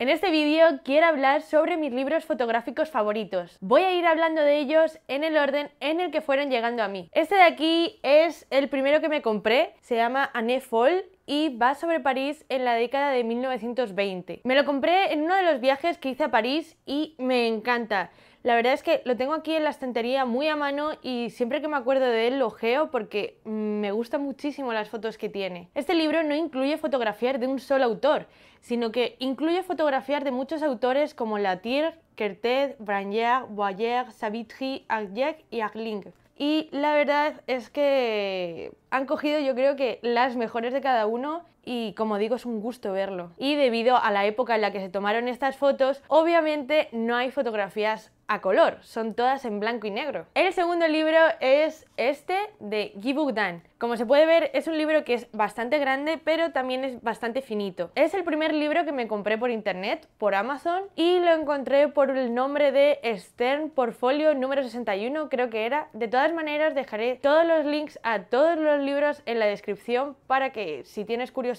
En este vídeo quiero hablar sobre mis libros fotográficos favoritos. Voy a ir hablando de ellos en el orden en el que fueron llegando a mí. Este de aquí es el primero que me compré, se llama Anne Fall y va sobre París en la década de 1920. Me lo compré en uno de los viajes que hice a París y me encanta. La verdad es que lo tengo aquí en la estantería muy a mano y siempre que me acuerdo de él lo geo porque mm, me gustan muchísimo las fotos que tiene. Este libro no incluye fotografías de un solo autor, sino que incluye fotografías de muchos autores como Latir, Kertet, Branier, Boyer, Savitri, Arjek y Arling. Y la verdad es que han cogido yo creo que las mejores de cada uno y como digo es un gusto verlo. Y debido a la época en la que se tomaron estas fotos, obviamente no hay fotografías a color, son todas en blanco y negro. El segundo libro es este de guy Dan. Como se puede ver, es un libro que es bastante grande, pero también es bastante finito. Es el primer libro que me compré por internet, por Amazon, y lo encontré por el nombre de Stern Portfolio número 61, creo que era. De todas maneras, dejaré todos los links a todos los libros en la descripción para que si tienes curiosidad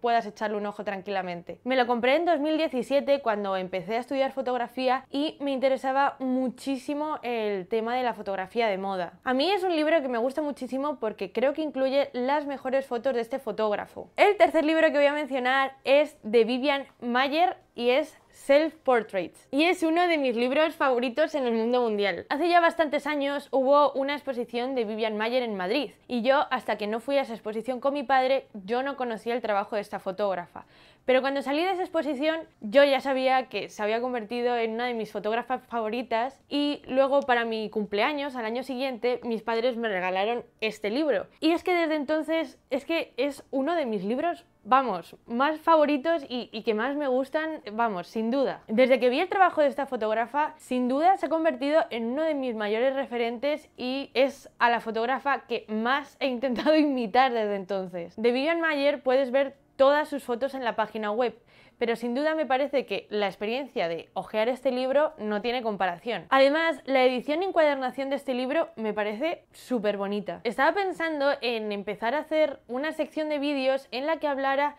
puedas echarle un ojo tranquilamente. Me lo compré en 2017 cuando empecé a estudiar fotografía y me interesaba muchísimo el tema de la fotografía de moda. A mí es un libro que me gusta muchísimo porque creo que incluye las mejores fotos de este fotógrafo. El tercer libro que voy a mencionar es de Vivian Mayer y es Self Portraits y es uno de mis libros favoritos en el mundo mundial. Hace ya bastantes años hubo una exposición de Vivian Mayer en Madrid y yo hasta que no fui a esa exposición con mi padre yo no conocía el trabajo de esta fotógrafa. Pero cuando salí de esa exposición yo ya sabía que se había convertido en una de mis fotógrafas favoritas y luego para mi cumpleaños al año siguiente mis padres me regalaron este libro. Y es que desde entonces es que es uno de mis libros vamos, más favoritos y, que más me gustan, vamos, sin duda. Desde que vi el trabajo de esta fotógrafa, sin duda se ha convertido en uno de mis mayores referentes y es a la fotógrafa que más he intentado imitar desde entonces. De Vivian Mayer puedes ver todas sus fotos en la página web, pero sin duda me parece que la experiencia de hojear este libro no tiene comparación. Además, la edición y encuadernación de este libro me parece súper bonita. Estaba pensando en empezar a hacer una sección de vídeos en la que hablara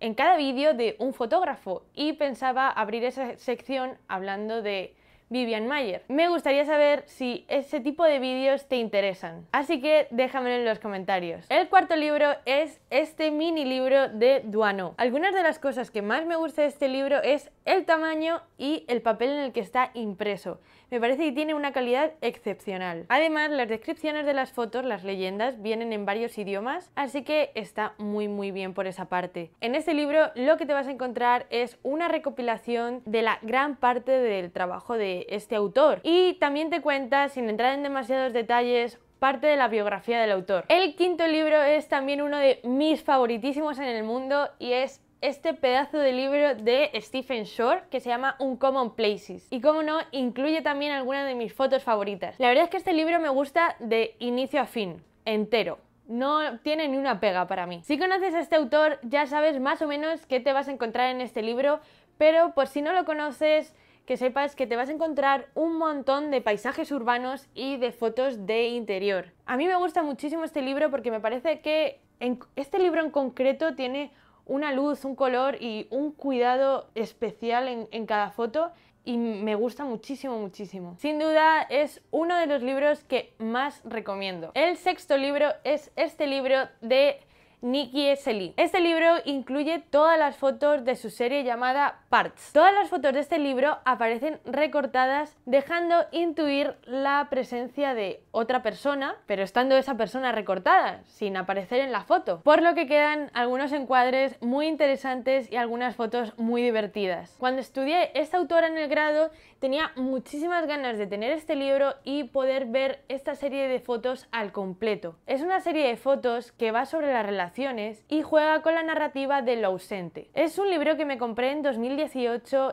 en cada vídeo de un fotógrafo y pensaba abrir esa sección hablando de Vivian Mayer. Me gustaría saber si ese tipo de vídeos te interesan, así que déjamelo en los comentarios. El cuarto libro es este mini libro de Duano. Algunas de las cosas que más me gusta de este libro es el tamaño y el papel en el que está impreso. Me parece que tiene una calidad excepcional. Además, las descripciones de las fotos, las leyendas, vienen en varios idiomas, así que está muy muy bien por esa parte. En este libro lo que te vas a encontrar es una recopilación de la gran parte del trabajo de este autor y también te cuenta, sin entrar en demasiados detalles, parte de la biografía del autor. El quinto libro es también uno de mis favoritísimos en el mundo y es este pedazo de libro de Stephen Shore que se llama Un Common Places y como no incluye también algunas de mis fotos favoritas. La verdad es que este libro me gusta de inicio a fin, entero. No tiene ni una pega para mí. Si conoces a este autor ya sabes más o menos qué te vas a encontrar en este libro, pero por si no lo conoces que sepas que te vas a encontrar un montón de paisajes urbanos y de fotos de interior. A mí me gusta muchísimo este libro porque me parece que en este libro en concreto tiene una luz, un color y un cuidado especial en, cada foto y me gusta muchísimo, muchísimo. Sin duda es uno de los libros que más recomiendo. El sexto libro es este libro de Nikki Selin. Este libro incluye todas las fotos de su serie llamada Parts. Todas las fotos de este libro aparecen recortadas dejando intuir la presencia de otra persona, pero estando esa persona recortada, sin aparecer en la foto. Por lo que quedan algunos encuadres muy interesantes y algunas fotos muy divertidas. Cuando estudié esta autora en el grado, tenía muchísimas ganas de tener este libro y poder ver esta serie de fotos al completo. Es una serie de fotos que va sobre las relaciones y juega con la narrativa de lo ausente. Es un libro que me compré en 2010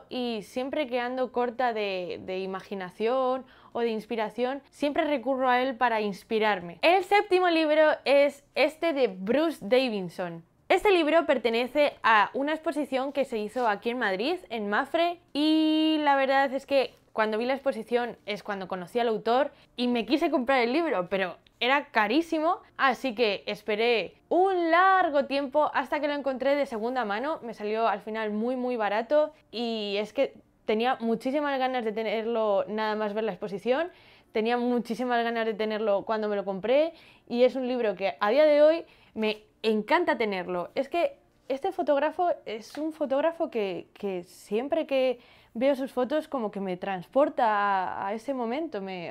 y siempre que ando corta de imaginación o de inspiración, siempre recurro a él para inspirarme. El séptimo libro es este de Bruce Davidson. Este libro pertenece a una exposición que se hizo aquí en Madrid, en Mafre, y la verdad es que cuando vi la exposición es cuando conocí al autor y me quise comprar el libro, pero era carísimo, así que esperé un largo tiempo hasta que lo encontré de segunda mano, me salió al final muy muy barato y es que tenía muchísimas ganas de tenerlo nada más ver la exposición, tenía muchísimas ganas de tenerlo cuando me lo compré y es un libro que a día de hoy me encanta tenerlo. Es que este fotógrafo es un fotógrafo que, que siempre que veo sus fotos como que me transporta a, ese momento, me,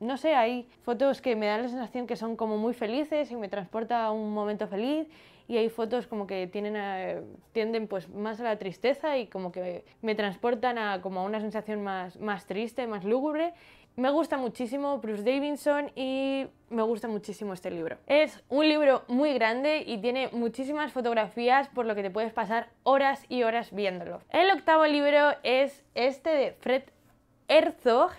no sé, hay fotos que me dan la sensación que son como muy felices y me transporta a un momento feliz y hay fotos como que tienen eh, tienden pues más a la tristeza y como que me transportan a como una sensación más, más triste, más lúgubre. Me gusta muchísimo Bruce Davidson y me gusta muchísimo este libro. Es un libro muy grande y tiene muchísimas fotografías por lo que te puedes pasar horas y horas viéndolo. El octavo libro es este de Fred Herzog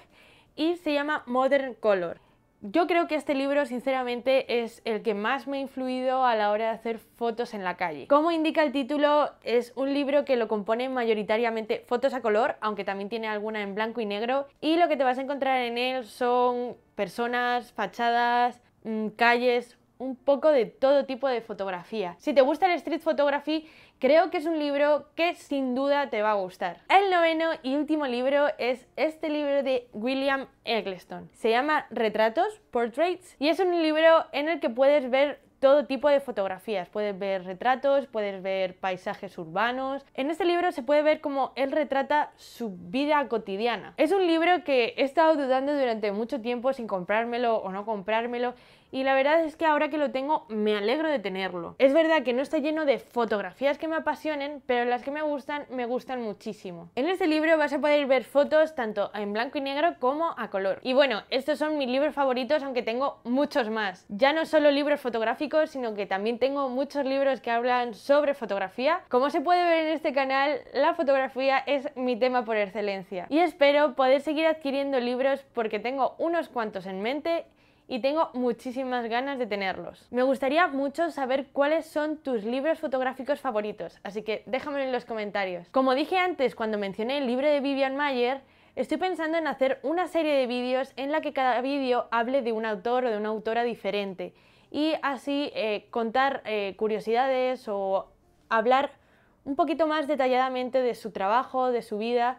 y se llama Modern Color yo creo que este libro, sinceramente, es el que más me ha influido a la hora de hacer fotos en la calle. Como indica el título, es un libro que lo componen mayoritariamente fotos a color, aunque también tiene alguna en blanco y negro, y lo que te vas a encontrar en él son personas, fachadas, mm, calles, un poco de todo tipo de fotografía. Si te gusta el street photography Creo que es un libro que sin duda te va a gustar. El noveno y último libro es este libro de William Eggleston. Se llama Retratos, Portraits, y es un libro en el que puedes ver todo tipo de fotografías. Puedes ver retratos, puedes ver paisajes urbanos. En este libro se puede ver cómo él retrata su vida cotidiana. Es un libro que he estado dudando durante mucho tiempo sin comprármelo o no comprármelo y la verdad es que ahora que lo tengo me alegro de tenerlo. Es verdad que no está lleno de fotografías que me apasionen, pero las que me gustan me gustan muchísimo. En este libro vas a poder ver fotos tanto en blanco y negro como a color. Y bueno, estos son mis libros favoritos, aunque tengo muchos más. Ya no solo libros fotográficos, sino que también tengo muchos libros que hablan sobre fotografía. Como se puede ver en este canal, la fotografía es mi tema por excelencia. Y espero poder seguir adquiriendo libros porque tengo unos cuantos en mente y tengo muchísimas ganas de tenerlos. Me gustaría mucho saber cuáles son tus libros fotográficos favoritos, así que déjamelo en los comentarios. Como dije antes cuando mencioné el libro de Vivian Mayer, Estoy pensando en hacer una serie de vídeos en la que cada vídeo hable de un autor o de una autora diferente y así eh, contar eh, curiosidades o hablar un poquito más detalladamente de su trabajo, de su vida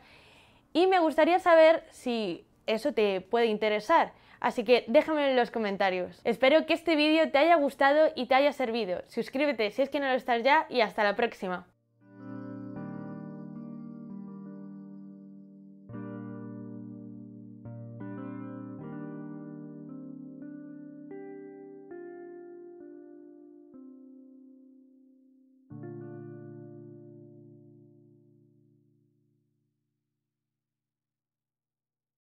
y me gustaría saber si eso te puede interesar así que déjamelo en los comentarios. Espero que este vídeo te haya gustado y te haya servido. Suscríbete si es que no lo estás ya y hasta la próxima.